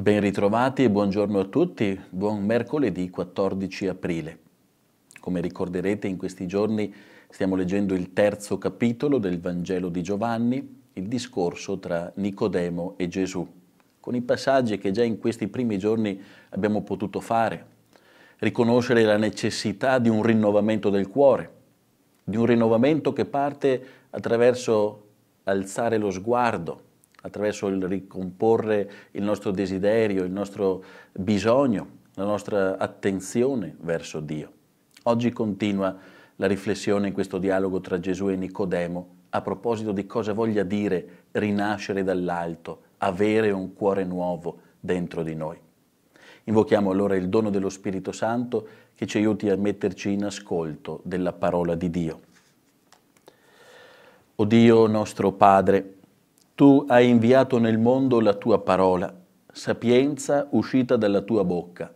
Ben ritrovati e buongiorno a tutti, buon mercoledì 14 aprile. Come ricorderete in questi giorni stiamo leggendo il terzo capitolo del Vangelo di Giovanni, il discorso tra Nicodemo e Gesù, con i passaggi che già in questi primi giorni abbiamo potuto fare. Riconoscere la necessità di un rinnovamento del cuore, di un rinnovamento che parte attraverso alzare lo sguardo, attraverso il ricomporre il nostro desiderio, il nostro bisogno, la nostra attenzione verso Dio. Oggi continua la riflessione in questo dialogo tra Gesù e Nicodemo a proposito di cosa voglia dire rinascere dall'alto, avere un cuore nuovo dentro di noi. Invochiamo allora il dono dello Spirito Santo che ci aiuti a metterci in ascolto della parola di Dio. O Dio nostro Padre, tu hai inviato nel mondo la tua parola, sapienza uscita dalla tua bocca.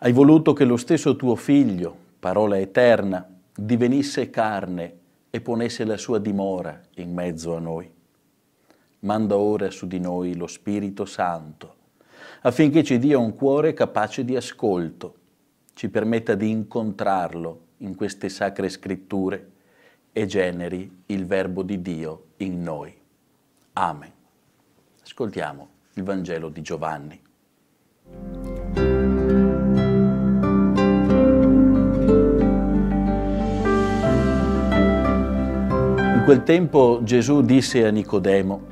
Hai voluto che lo stesso tuo figlio, parola eterna, divenisse carne e ponesse la sua dimora in mezzo a noi. Manda ora su di noi lo Spirito Santo, affinché ci dia un cuore capace di ascolto, ci permetta di incontrarlo in queste sacre scritture e generi il Verbo di Dio in noi. Amen. Ascoltiamo il Vangelo di Giovanni. In quel tempo Gesù disse a Nicodemo,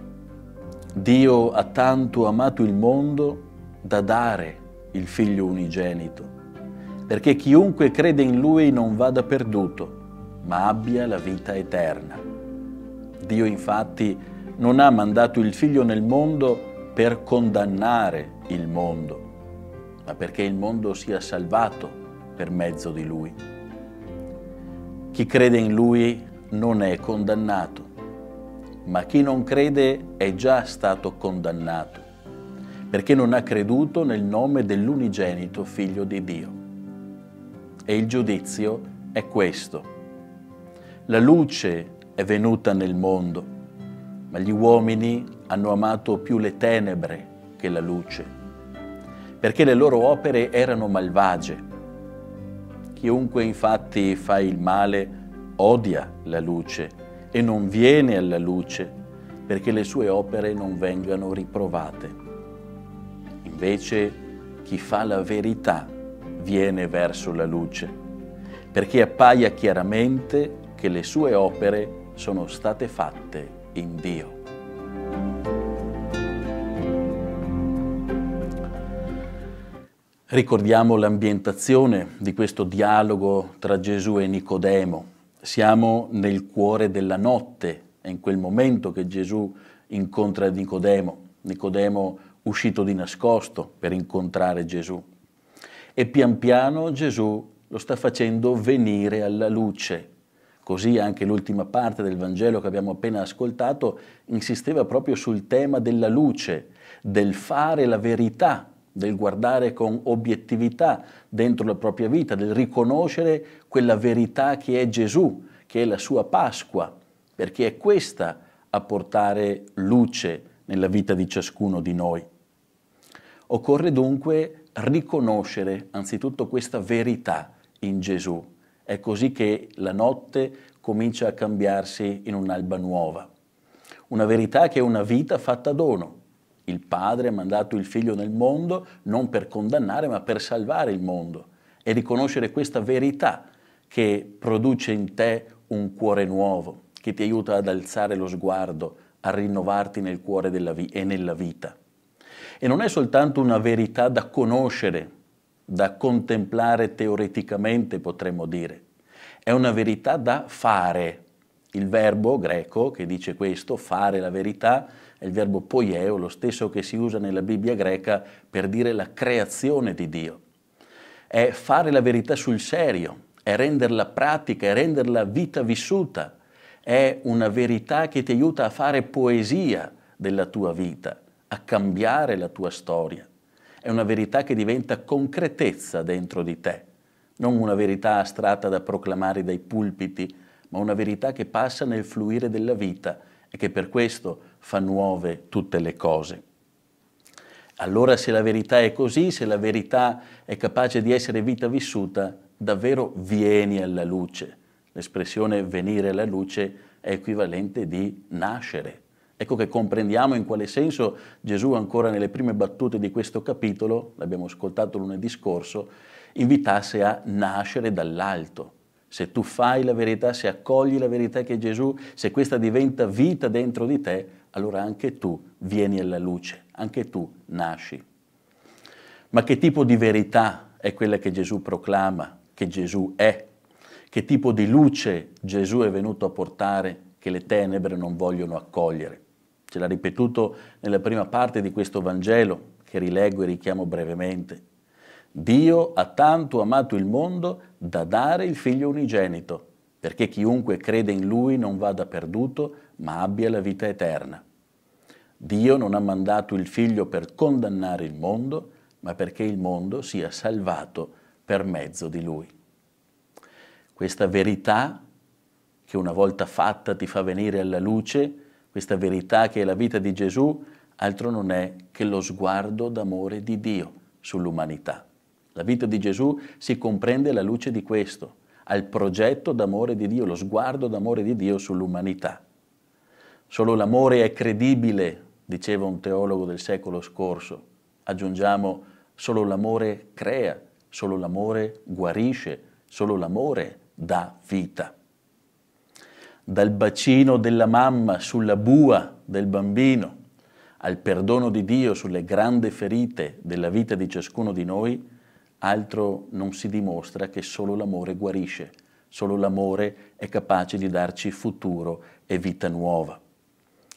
Dio ha tanto amato il mondo da dare il figlio unigenito, perché chiunque crede in lui non vada perduto, ma abbia la vita eterna. Dio infatti non ha mandato il figlio nel mondo per condannare il mondo, ma perché il mondo sia salvato per mezzo di lui. Chi crede in lui non è condannato, ma chi non crede è già stato condannato, perché non ha creduto nel nome dell'unigenito figlio di Dio. E il giudizio è questo. La luce è venuta nel mondo ma gli uomini hanno amato più le tenebre che la luce, perché le loro opere erano malvagie. Chiunque infatti fa il male odia la luce e non viene alla luce, perché le sue opere non vengano riprovate. Invece chi fa la verità viene verso la luce, perché appaia chiaramente che le sue opere sono state fatte in Dio. Ricordiamo l'ambientazione di questo dialogo tra Gesù e Nicodemo. Siamo nel cuore della notte, è in quel momento che Gesù incontra Nicodemo, Nicodemo uscito di nascosto per incontrare Gesù. E pian piano Gesù lo sta facendo venire alla luce, Così anche l'ultima parte del Vangelo che abbiamo appena ascoltato insisteva proprio sul tema della luce, del fare la verità, del guardare con obiettività dentro la propria vita, del riconoscere quella verità che è Gesù, che è la sua Pasqua, perché è questa a portare luce nella vita di ciascuno di noi. Occorre dunque riconoscere anzitutto questa verità in Gesù è così che la notte comincia a cambiarsi in un'alba nuova. Una verità che è una vita fatta dono. Il padre ha mandato il figlio nel mondo non per condannare ma per salvare il mondo e riconoscere questa verità che produce in te un cuore nuovo, che ti aiuta ad alzare lo sguardo, a rinnovarti nel cuore vi- e nella vita. E non è soltanto una verità da conoscere, da contemplare teoreticamente, potremmo dire, è una verità da fare. Il verbo greco che dice questo, fare la verità, è il verbo poieo, lo stesso che si usa nella Bibbia greca per dire la creazione di Dio. È fare la verità sul serio, è renderla pratica, è renderla vita vissuta, è una verità che ti aiuta a fare poesia della tua vita, a cambiare la tua storia è una verità che diventa concretezza dentro di te, non una verità astratta da proclamare dai pulpiti, ma una verità che passa nel fluire della vita e che per questo fa nuove tutte le cose. Allora se la verità è così, se la verità è capace di essere vita vissuta, davvero vieni alla luce. L'espressione venire alla luce è equivalente di nascere, Ecco che comprendiamo in quale senso Gesù ancora nelle prime battute di questo capitolo, l'abbiamo ascoltato lunedì scorso, invitasse a nascere dall'alto. Se tu fai la verità, se accogli la verità che è Gesù, se questa diventa vita dentro di te, allora anche tu vieni alla luce, anche tu nasci. Ma che tipo di verità è quella che Gesù proclama, che Gesù è? Che tipo di luce Gesù è venuto a portare che le tenebre non vogliono accogliere? Ce l'ha ripetuto nella prima parte di questo Vangelo, che rileggo e richiamo brevemente. Dio ha tanto amato il mondo da dare il figlio unigenito, perché chiunque crede in lui non vada perduto, ma abbia la vita eterna. Dio non ha mandato il figlio per condannare il mondo, ma perché il mondo sia salvato per mezzo di lui. Questa verità, che una volta fatta ti fa venire alla luce, questa verità che è la vita di Gesù, altro non è che lo sguardo d'amore di Dio sull'umanità. La vita di Gesù si comprende alla luce di questo, al progetto d'amore di Dio, lo sguardo d'amore di Dio sull'umanità. Solo l'amore è credibile, diceva un teologo del secolo scorso. Aggiungiamo, solo l'amore crea, solo l'amore guarisce, solo l'amore dà vita dal bacino della mamma sulla bua del bambino al perdono di Dio sulle grandi ferite della vita di ciascuno di noi, altro non si dimostra che solo l'amore guarisce, solo l'amore è capace di darci futuro e vita nuova.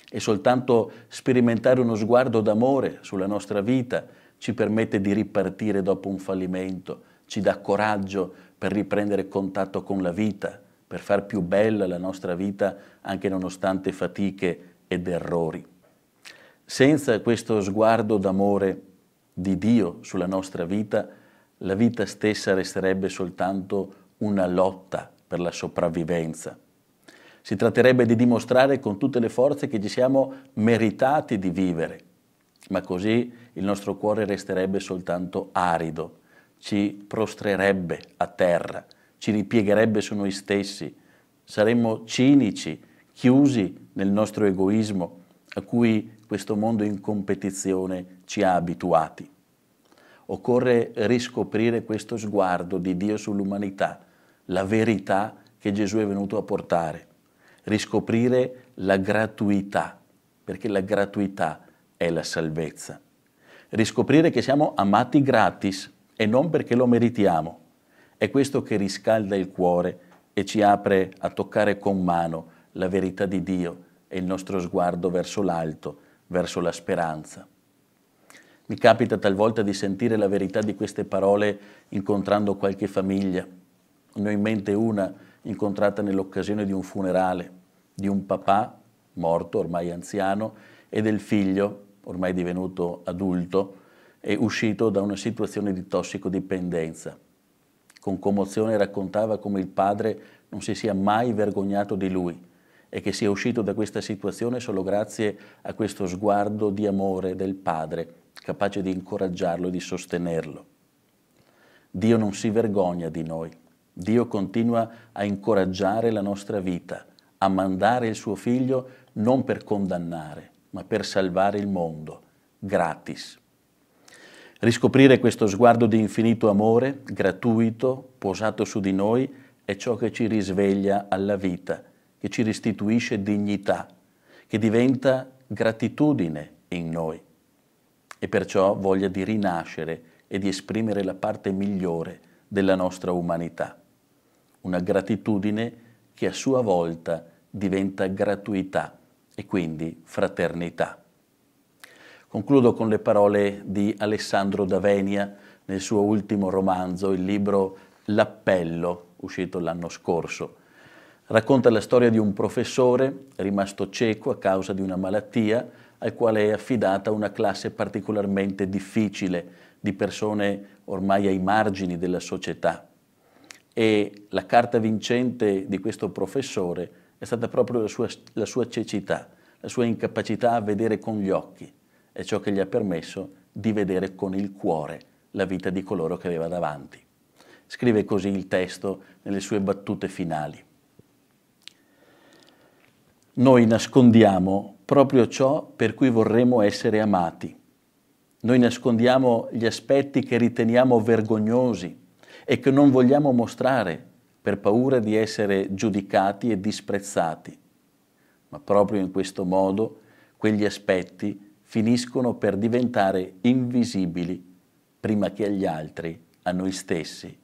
E soltanto sperimentare uno sguardo d'amore sulla nostra vita ci permette di ripartire dopo un fallimento, ci dà coraggio per riprendere contatto con la vita, per far più bella la nostra vita anche nonostante fatiche ed errori. Senza questo sguardo d'amore di Dio sulla nostra vita, la vita stessa resterebbe soltanto una lotta per la sopravvivenza. Si tratterebbe di dimostrare con tutte le forze che ci siamo meritati di vivere, ma così il nostro cuore resterebbe soltanto arido, ci prostrerebbe a terra, ci ripiegherebbe su noi stessi, saremmo cinici, chiusi nel nostro egoismo a cui questo mondo in competizione ci ha abituati. Occorre riscoprire questo sguardo di Dio sull'umanità, la verità che Gesù è venuto a portare, riscoprire la gratuità, perché la gratuità è la salvezza. Riscoprire che siamo amati gratis e non perché lo meritiamo. È questo che riscalda il cuore e ci apre a toccare con mano la verità di Dio e il nostro sguardo verso l'alto, verso la speranza. Mi capita talvolta di sentire la verità di queste parole incontrando qualche famiglia. Ne ho in mente una incontrata nell'occasione di un funerale di un papà morto, ormai anziano, e del figlio, ormai divenuto adulto, e uscito da una situazione di tossicodipendenza con commozione raccontava come il padre non si sia mai vergognato di lui e che sia uscito da questa situazione solo grazie a questo sguardo di amore del padre, capace di incoraggiarlo e di sostenerlo. Dio non si vergogna di noi. Dio continua a incoraggiare la nostra vita, a mandare il suo figlio non per condannare, ma per salvare il mondo, gratis. Riscoprire questo sguardo di infinito amore, gratuito, posato su di noi, è ciò che ci risveglia alla vita, che ci restituisce dignità, che diventa gratitudine in noi e perciò voglia di rinascere e di esprimere la parte migliore della nostra umanità. Una gratitudine che a sua volta diventa gratuità e quindi fraternità. Concludo con le parole di Alessandro Davenia nel suo ultimo romanzo, il libro L'appello, uscito l'anno scorso. Racconta la storia di un professore rimasto cieco a causa di una malattia al quale è affidata una classe particolarmente difficile di persone ormai ai margini della società. E la carta vincente di questo professore è stata proprio la sua, la sua cecità, la sua incapacità a vedere con gli occhi, è ciò che gli ha permesso di vedere con il cuore la vita di coloro che aveva davanti. Scrive così il testo nelle sue battute finali. Noi nascondiamo proprio ciò per cui vorremmo essere amati. Noi nascondiamo gli aspetti che riteniamo vergognosi e che non vogliamo mostrare per paura di essere giudicati e disprezzati. Ma proprio in questo modo quegli aspetti finiscono per diventare invisibili prima che agli altri, a noi stessi,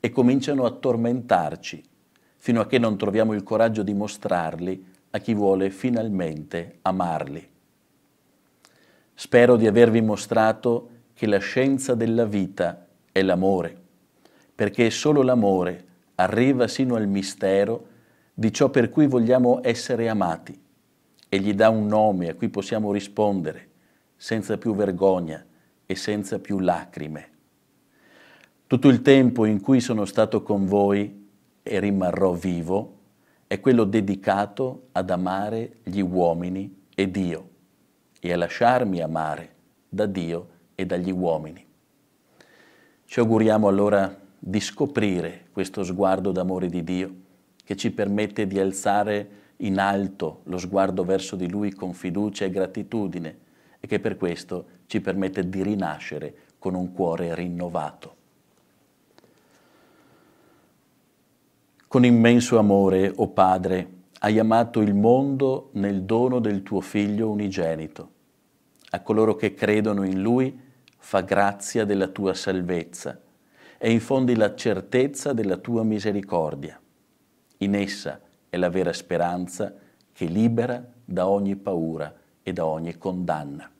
e cominciano a tormentarci fino a che non troviamo il coraggio di mostrarli a chi vuole finalmente amarli. Spero di avervi mostrato che la scienza della vita è l'amore, perché solo l'amore arriva sino al mistero di ciò per cui vogliamo essere amati e gli dà un nome a cui possiamo rispondere senza più vergogna e senza più lacrime. Tutto il tempo in cui sono stato con voi e rimarrò vivo è quello dedicato ad amare gli uomini e Dio e a lasciarmi amare da Dio e dagli uomini. Ci auguriamo allora di scoprire questo sguardo d'amore di Dio che ci permette di alzare in alto lo sguardo verso di Lui con fiducia e gratitudine e che per questo ci permette di rinascere con un cuore rinnovato. Con immenso amore, o oh Padre, hai amato il mondo nel dono del tuo Figlio unigenito. A coloro che credono in Lui fa grazia della tua salvezza e infondi la certezza della tua misericordia. In essa, è la vera speranza che libera da ogni paura e da ogni condanna.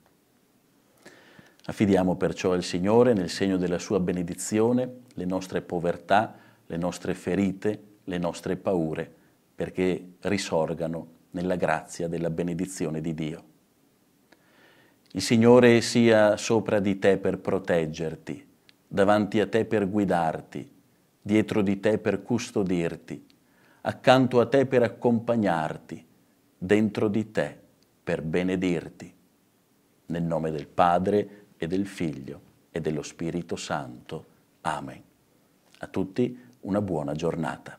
Affidiamo perciò al Signore, nel segno della sua benedizione, le nostre povertà, le nostre ferite, le nostre paure, perché risorgano nella grazia della benedizione di Dio. Il Signore sia sopra di te per proteggerti, davanti a te per guidarti, dietro di te per custodirti, accanto a te per accompagnarti, dentro di te per benedirti. Nel nome del Padre e del Figlio e dello Spirito Santo. Amen. A tutti una buona giornata.